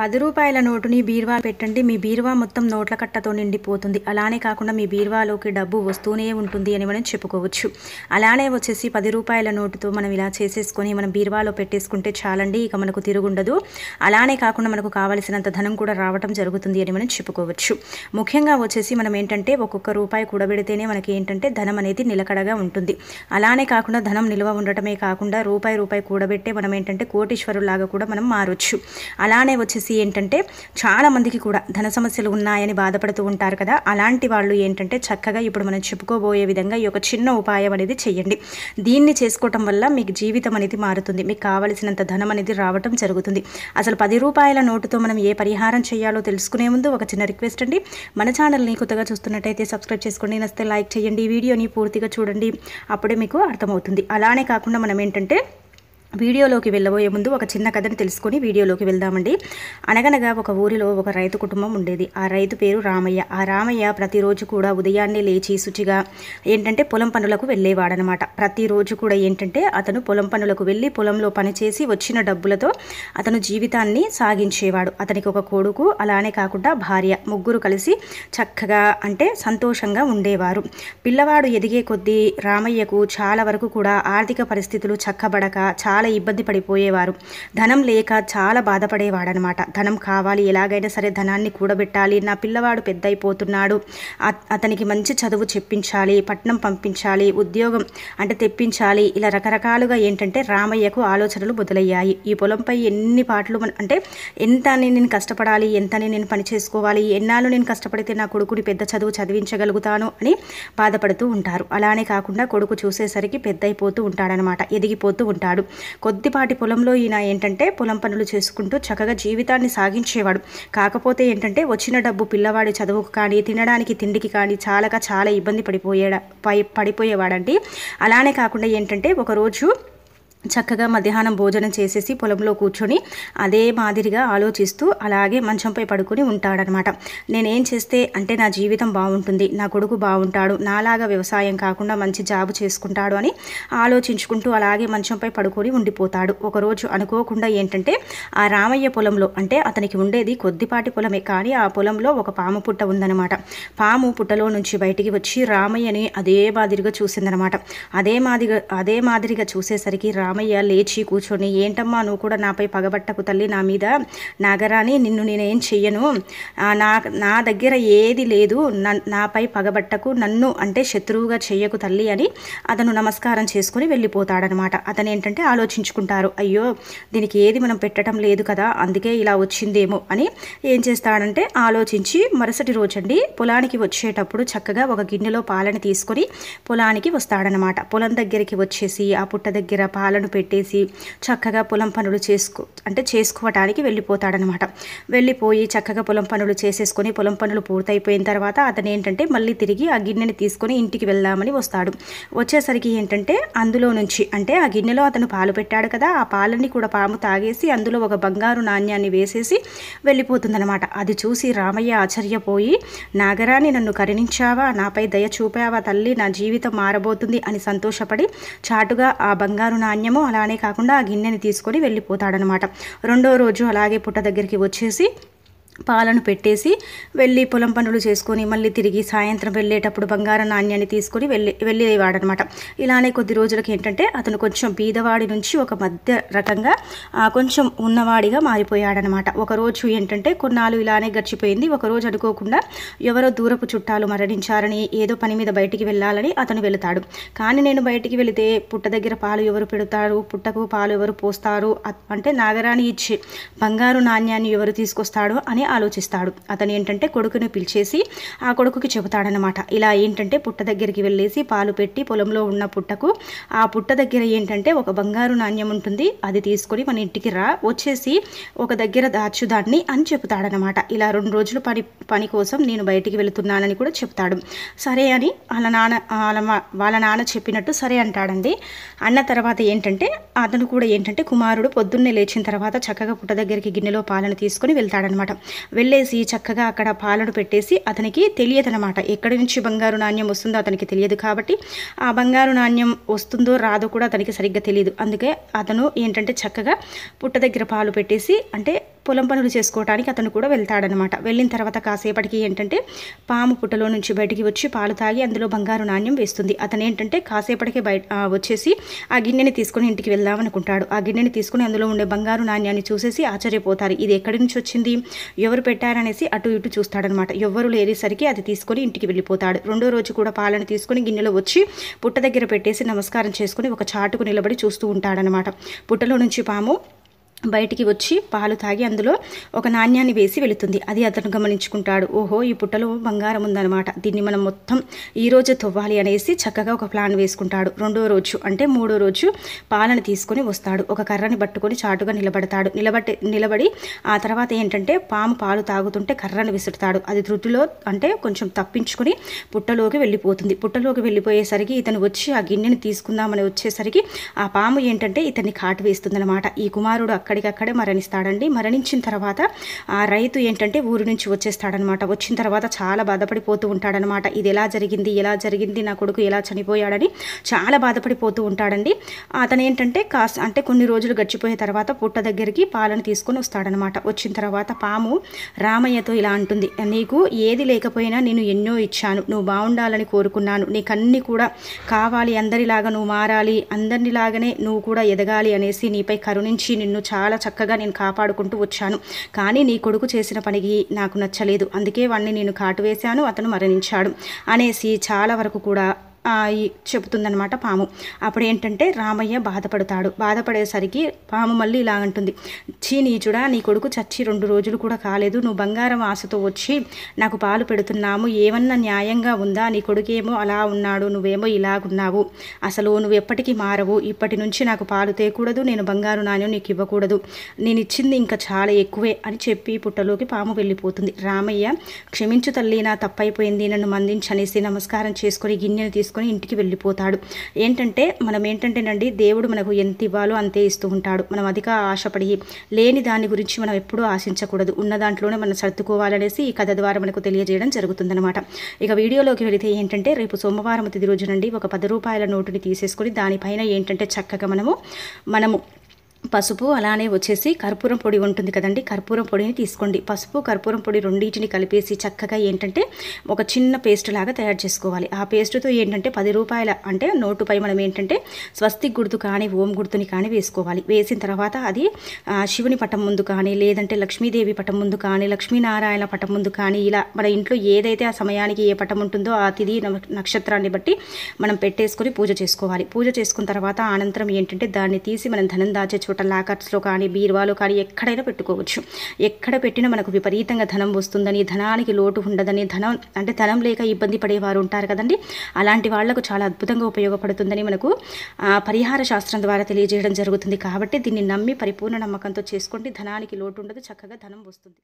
పది రూపాయల నోటుని బీరువా పెట్టండి మీ బీరువా మొత్తం నోట్ల కట్టతో నిండిపోతుంది అలానే కాకుండా మీ బీరువాలోకి డబ్బు వస్తూనే ఉంటుంది అని మనం చెప్పుకోవచ్చు అలానే వచ్చేసి పది రూపాయల నోటుతో మనం ఇలా చేసేసుకొని మనం బీరువాలో పెట్టేసుకుంటే చాలండి ఇక మనకు తిరుగుండదు అలానే కాకుండా మనకు కావలసినంత ధనం కూడా రావటం జరుగుతుంది అని మనం చెప్పుకోవచ్చు ముఖ్యంగా వచ్చేసి మనం ఏంటంటే ఒక్కొక్క రూపాయి కూడబెడితేనే మనకి ఏంటంటే ధనం అనేది నిలకడగా ఉంటుంది అలానే కాకుండా ధనం నిల్వ ఉండటమే కాకుండా రూపాయి రూపాయి కూడబెట్టే మనం ఏంటంటే కోటీశ్వరులాగా కూడా మనం మారొచ్చు అలానే వచ్చేసి వచ్చేసి ఏంటంటే చాలామందికి కూడా ధన సమస్యలు ఉన్నాయని బాధపడుతూ ఉంటారు కదా అలాంటి వాళ్ళు ఏంటంటే చక్కగా ఇప్పుడు మనం చెప్పుకోబోయే విధంగా ఈ ఒక చిన్న ఉపాయం అనేది చేయండి దీన్ని చేసుకోవటం వల్ల మీకు జీవితం అనేది మారుతుంది మీకు కావలసినంత ధనం అనేది రావటం జరుగుతుంది అసలు పది రూపాయల నోటుతో మనం ఏ పరిహారం చేయాలో తెలుసుకునే ముందు ఒక చిన్న రిక్వెస్ట్ అండి మన ఛానల్ని కొత్తగా చూస్తున్నట్టయితే సబ్స్క్రైబ్ చేసుకోండి నస్తే లైక్ చేయండి వీడియోని పూర్తిగా చూడండి అప్పుడే మీకు అర్థమవుతుంది అలానే కాకుండా మనం ఏంటంటే వీడియోలోకి వెళ్ళబోయే ముందు ఒక చిన్న కథని తెలుసుకొని వీడియోలోకి వెళ్దామండి అనగనగా ఒక ఊరిలో ఒక రైతు కుటుంబం ఉండేది ఆ రైతు పేరు రామయ్య ఆ రామయ్య ప్రతిరోజు కూడా ఉదయాన్నే లేచి శుచిగా ఏంటంటే పొలం పనులకు వెళ్ళేవాడనమాట ప్రతిరోజు కూడా ఏంటంటే అతను పొలం పనులకు వెళ్ళి పొలంలో పనిచేసి వచ్చిన డబ్బులతో అతను జీవితాన్ని సాగించేవాడు అతనికి ఒక కొడుకు అలానే కాకుండా భార్య ముగ్గురు కలిసి చక్కగా అంటే సంతోషంగా ఉండేవారు పిల్లవాడు ఎదిగే కొద్దీ రామయ్యకు చాలా వరకు కూడా ఆర్థిక పరిస్థితులు చక్కబడక చాలా చాలా ఇబ్బంది పడిపోయేవారు ధనం లేక చాలా బాధపడేవాడనమాట ధనం కావాలి ఎలాగైనా సరే ధనాన్ని కూడబెట్టాలి నా పిల్లవాడు పెద్దయిపోతున్నాడు అతనికి మంచి చదువు చెప్పించాలి పట్నం పంపించాలి ఉద్యోగం అంటే తెప్పించాలి ఇలా రకరకాలుగా ఏంటంటే రామయ్యకు ఆలోచనలు మొదలయ్యాయి ఈ పొలంపై ఎన్ని పాటలు అంటే ఎంత నేను కష్టపడాలి ఎంత నేను పని చేసుకోవాలి ఎన్నాళ్ళు నేను కష్టపడితే నా కొడుకుని పెద్ద చదువు చదివించగలుగుతాను అని బాధపడుతూ ఉంటారు అలానే కాకుండా కొడుకు చూసేసరికి పెద్ద అయిపోతూ ఉంటాడనమాట ఎదిగిపోతూ ఉంటాడు కొద్దిపాటి పొలంలో ఈయన ఏంటంటే పొలం పనులు చేసుకుంటూ చక్కగా జీవితాన్ని సాగించేవాడు కాకపోతే ఏంటంటే వచ్చిన డబ్బు పిల్లవాడి చదువుకు కానీ తినడానికి తిండికి కానీ చాలాగా చాలా ఇబ్బంది పడిపోయే పడిపోయేవాడండి అలానే కాకుండా ఏంటంటే ఒకరోజు చక్కగా మధ్యాహ్నం భోజనం చేసేసి పొలంలో కూర్చొని అదే మాదిరిగా ఆలోచిస్తూ అలాగే మంచంపై పడుకుని ఉంటాడనమాట నేనేం చేస్తే అంటే నా జీవితం బాగుంటుంది నా కొడుకు బాగుంటాడు నాలాగా వ్యవసాయం కాకుండా మంచి జాబు చేసుకుంటాడు అని ఆలోచించుకుంటూ అలాగే మంచంపై పడుకొని ఉండిపోతాడు ఒకరోజు అనుకోకుండా ఏంటంటే ఆ రామయ్య పొలంలో అంటే అతనికి ఉండేది కొద్దిపాటి పొలమే కానీ ఆ పొలంలో ఒక పాము పుట్ట ఉందన్నమాట పాము పుట్టలో నుంచి బయటికి వచ్చి రామయ్యని అదే మాదిరిగా చూసిందనమాట అదే మాదిరిగా అదే మాదిరిగా చూసేసరికి రామ రామయ్య లేచి కూర్చొని ఏంటమ్మా నువ్వు కూడా నాపై పగబట్టకు తల్లి నా మీద నాగరాని నిన్ను నేనేం చెయ్యను నా నా దగ్గర ఏది లేదు నాపై పగబట్టకు నన్ను అంటే శత్రువుగా చెయ్యకు తల్లి అని అతను నమస్కారం చేసుకుని వెళ్ళిపోతాడనమాట అతను ఏంటంటే ఆలోచించుకుంటారు అయ్యో దీనికి ఏది మనం పెట్టడం లేదు కదా అందుకే ఇలా వచ్చిందేమో అని ఏం చేస్తాడంటే ఆలోచించి మరుసటి రోజండి పొలానికి వచ్చేటప్పుడు చక్కగా ఒక గిన్నెలో పాలని తీసుకొని పొలానికి వస్తాడనమాట పొలం దగ్గరికి వచ్చేసి ఆ పుట్ట దగ్గర పాలను పనులను పెట్టేసి చక్కగా పొలం పనులు చేసుకో అంటే చేసుకోవటానికి వెళ్ళిపోతాడనమాట వెళ్ళిపోయి చక్కగా పొలం పనులు చేసేసుకొని పొలం పనులు పూర్తయిపోయిన తర్వాత అతను ఏంటంటే మళ్ళీ తిరిగి ఆ గిన్నెని తీసుకొని ఇంటికి వెళ్దామని వస్తాడు వచ్చేసరికి ఏంటంటే అందులో నుంచి అంటే ఆ గిన్నెలో అతను పాలు పెట్టాడు కదా ఆ పాలని కూడా పాము తాగేసి అందులో ఒక బంగారు నాణ్యాన్ని వేసేసి వెళ్ళిపోతుందనమాట అది చూసి రామయ్య ఆశ్చర్యపోయి నాగరాన్ని నన్ను కరుణించావా నాపై దయ చూపావా తల్లి నా జీవితం మారబోతుంది అని సంతోషపడి చాటుగా ఆ బంగారు నాణ్యం సైన్యము అలానే కాకుండా ఆ గిన్నెని తీసుకొని వెళ్ళిపోతాడనమాట రెండో రోజు అలాగే పుట్ట దగ్గరికి వచ్చేసి పాలను పెట్టేసి వెళ్ళి పొలం పనులు చేసుకొని మళ్ళీ తిరిగి సాయంత్రం వెళ్ళేటప్పుడు బంగారం నాణ్యాన్ని తీసుకొని వెళ్ళి వెళ్ళేవాడనమాట ఇలానే కొద్ది రోజులకి ఏంటంటే అతను కొంచెం బీదవాడి నుంచి ఒక మధ్య రకంగా కొంచెం ఉన్నవాడిగా మారిపోయాడనమాట ఒకరోజు ఏంటంటే కొన్నాళ్ళు ఇలానే గడిచిపోయింది ఒకరోజు అనుకోకుండా ఎవరో దూరపు చుట్టాలు మరణించారని ఏదో పని మీద బయటికి వెళ్ళాలని అతను వెళతాడు కానీ నేను బయటికి వెళితే పుట్ట దగ్గర పాలు ఎవరు పెడతారు పుట్టకు పాలు ఎవరు పోస్తారు అంటే నాగరాణి ఇచ్చి బంగారు నాణ్యాన్ని ఎవరు తీసుకొస్తాడు అని ఆలోచిస్తాడు అతను ఏంటంటే కొడుకును పిలిచేసి ఆ కొడుకుకి చెబుతాడనమాట ఇలా ఏంటంటే పుట్ట దగ్గరికి వెళ్ళేసి పాలు పెట్టి పొలంలో ఉన్న పుట్టకు ఆ పుట్ట దగ్గర ఏంటంటే ఒక బంగారు నాణ్యం ఉంటుంది అది తీసుకొని మన ఇంటికి రా వచ్చేసి ఒక దగ్గర దాచు దాన్ని అని చెబుతాడనమాట ఇలా రెండు రోజులు పని పని కోసం నేను బయటికి వెళుతున్నానని కూడా చెప్తాడు సరే అని వాళ్ళ నాన్న వాళ్ళ వాళ్ళ నాన్న చెప్పినట్టు సరే అంటాడండి అన్న తర్వాత ఏంటంటే అతను కూడా ఏంటంటే కుమారుడు పొద్దున్నే లేచిన తర్వాత చక్కగా పుట్ట దగ్గరికి గిన్నెలో పాలను తీసుకొని వెళ్తాడనమాట వెళ్ళేసి చక్కగా అక్కడ పాలను పెట్టేసి అతనికి తెలియదనమాట ఎక్కడి నుంచి బంగారు నాణ్యం వస్తుందో అతనికి తెలియదు కాబట్టి ఆ బంగారు నాణ్యం వస్తుందో రాదో కూడా అతనికి సరిగ్గా తెలియదు అందుకే అతను ఏంటంటే చక్కగా పుట్ట దగ్గర పాలు పెట్టేసి అంటే పొలం పనులు చేసుకోవడానికి అతను కూడా వెళ్తాడనమాట వెళ్ళిన తర్వాత కాసేపటికి ఏంటంటే పాము పుట్టలో నుంచి బయటికి వచ్చి పాలు తాగి అందులో బంగారు నాణ్యం వేస్తుంది అతను ఏంటంటే కాసేపటికి బయట వచ్చేసి ఆ గిన్నెని తీసుకుని ఇంటికి వెళ్దాం అనుకుంటాడు ఆ గిన్నెని తీసుకుని అందులో ఉండే బంగారు నాణ్యాన్ని చూసేసి ఆశ్చర్యపోతారు ఇది ఎక్కడి నుంచి వచ్చింది ఎవరు పెట్టారనేసి అటు ఇటు చూస్తాడనమాట ఎవ్వరు లేరేసరికి అది తీసుకుని ఇంటికి వెళ్ళిపోతాడు రెండో రోజు కూడా పాలను తీసుకుని గిన్నెలో వచ్చి పుట్ట దగ్గర పెట్టేసి నమస్కారం చేసుకుని ఒక చాటుకు నిలబడి చూస్తూ ఉంటాడనమాట పుట్టలో నుంచి పాము బయటికి వచ్చి పాలు తాగి అందులో ఒక నాణ్యాన్ని వేసి వెళుతుంది అది అతను గమనించుకుంటాడు ఓహో ఈ పుట్టలో బంగారం ఉందన్నమాట దీన్ని మనం మొత్తం ఈ తువ్వాలి తవ్వాలి అనేసి చక్కగా ఒక ప్లాన్ వేసుకుంటాడు రెండో రోజు అంటే మూడో రోజు పాలను తీసుకొని వస్తాడు ఒక కర్రని పట్టుకొని చాటుగా నిలబడతాడు నిలబడి నిలబడి ఆ తర్వాత ఏంటంటే పాము పాలు తాగుతుంటే కర్రను విసురుతాడు అది ధృతిలో అంటే కొంచెం తప్పించుకొని పుట్టలోకి వెళ్ళిపోతుంది పుట్టలోకి వెళ్ళిపోయేసరికి ఇతను వచ్చి ఆ గిన్నెని తీసుకుందామని వచ్చేసరికి ఆ పాము ఏంటంటే ఇతన్ని కాటు వేస్తుందన్నమాట ఈ కుమారుడు అక్కడికక్కడే మరణిస్తాడండి మరణించిన తర్వాత ఆ రైతు ఏంటంటే ఊరు నుంచి వచ్చేస్తాడనమాట వచ్చిన తర్వాత చాలా బాధపడిపోతూ ఉంటాడనమాట ఇది ఎలా జరిగింది ఎలా జరిగింది నా కొడుకు ఎలా చనిపోయాడని చాలా బాధపడిపోతూ ఉంటాడండి అతను ఏంటంటే కాస్ అంటే కొన్ని రోజులు గడిచిపోయే తర్వాత పుట్ట దగ్గరికి పాలను తీసుకొని వస్తాడనమాట వచ్చిన తర్వాత పాము రామయ్యతో ఇలా అంటుంది నీకు ఏది లేకపోయినా నేను ఎన్నో ఇచ్చాను నువ్వు బాగుండాలని కోరుకున్నాను నీకన్నీ కూడా కావాలి అందరిలాగా నువ్వు మారాలి అందరినిలాగానే నువ్వు కూడా ఎదగాలి అనేసి నీపై కరుణించి నిన్ను చాలా చాలా చక్కగా నేను కాపాడుకుంటూ వచ్చాను కానీ నీ కొడుకు చేసిన పనికి నాకు నచ్చలేదు అందుకే వాడిని నేను కాటు వేశాను అతను మరణించాడు అనేసి చాలా వరకు కూడా చెబుతుందనమాట పాము అప్పుడు ఏంటంటే రామయ్య బాధపడతాడు బాధపడేసరికి పాము మళ్ళీ ఇలా అంటుంది చీ నీచుడా నీ కొడుకు చచ్చి రెండు రోజులు కూడా కాలేదు నువ్వు బంగారం ఆశతో వచ్చి నాకు పాలు పెడుతున్నాము ఏమన్నా న్యాయంగా ఉందా నీ కొడుకేమో అలా ఉన్నాడు నువ్వేమో ఇలాగున్నావు అసలు నువ్వు ఎప్పటికీ మారవు ఇప్పటి నుంచి నాకు పాలు తేకూడదు నేను బంగారు నాణ్యం నీకు ఇవ్వకూడదు నేను ఇచ్చింది ఇంకా చాలా ఎక్కువే అని చెప్పి పుట్టలోకి పాము వెళ్ళిపోతుంది రామయ్య క్షమించు తల్లి నా తప్పైపోయింది నన్ను మందించనేసి నమస్కారం చేసుకొని గిన్నెను తీసుకు తీసుకొని ఇంటికి వెళ్ళిపోతాడు ఏంటంటే మనం ఏంటంటేనండి దేవుడు మనకు ఎంత ఇవ్వాలో అంతే ఇస్తూ ఉంటాడు మనం అధిక ఆశపడి లేని దాని గురించి మనం ఎప్పుడూ ఆశించకూడదు ఉన్న దాంట్లోనే మనం సర్దుకోవాలనేసి ఈ కథ ద్వారా మనకు తెలియజేయడం జరుగుతుందన్నమాట ఇక వీడియోలోకి వెళితే ఏంటంటే రేపు సోమవారం తిది రోజు నుండి ఒక పది రూపాయల నోటుని తీసేసుకొని దానిపైన ఏంటంటే చక్కగా మనము మనము పసుపు అలానే వచ్చేసి కర్పూరం పొడి ఉంటుంది కదండి కర్పూరం పొడిని తీసుకోండి పసుపు కర్పూరం పొడి రెండింటిని కలిపేసి చక్కగా ఏంటంటే ఒక చిన్న పేస్ట్ లాగా తయారు చేసుకోవాలి ఆ పేస్ట్తో ఏంటంటే పది రూపాయల అంటే నోటుపై మనం ఏంటంటే స్వస్తిక్ గుర్తు కానీ ఓం గుర్తుని కానీ వేసుకోవాలి వేసిన తర్వాత అది శివుని పటం ముందు కానీ లేదంటే లక్ష్మీదేవి పటం ముందు కానీ లక్ష్మీనారాయణ పటం ముందు కానీ ఇలా మన ఇంట్లో ఏదైతే ఆ సమయానికి ఏ పటం ఉంటుందో ఆ తిది నక్షత్రాన్ని బట్టి మనం పెట్టేసుకొని పూజ చేసుకోవాలి పూజ చేసుకున్న తర్వాత అనంతరం ఏంటంటే దాన్ని తీసి మనం ధనం దాచే చోట అనమాట లాకర్స్లో కానీ బీరువాలో కానీ ఎక్కడైనా పెట్టుకోవచ్చు ఎక్కడ పెట్టినా మనకు విపరీతంగా ధనం వస్తుందని ధనానికి లోటు ఉండదని ధనం అంటే ధనం లేక ఇబ్బంది పడేవారు ఉంటారు కదండి అలాంటి వాళ్లకు చాలా అద్భుతంగా ఉపయోగపడుతుందని మనకు పరిహార శాస్త్రం ద్వారా తెలియజేయడం జరుగుతుంది కాబట్టి దీన్ని నమ్మి పరిపూర్ణ నమ్మకంతో చేసుకోండి ధనానికి లోటు ఉండదు చక్కగా ధనం వస్తుంది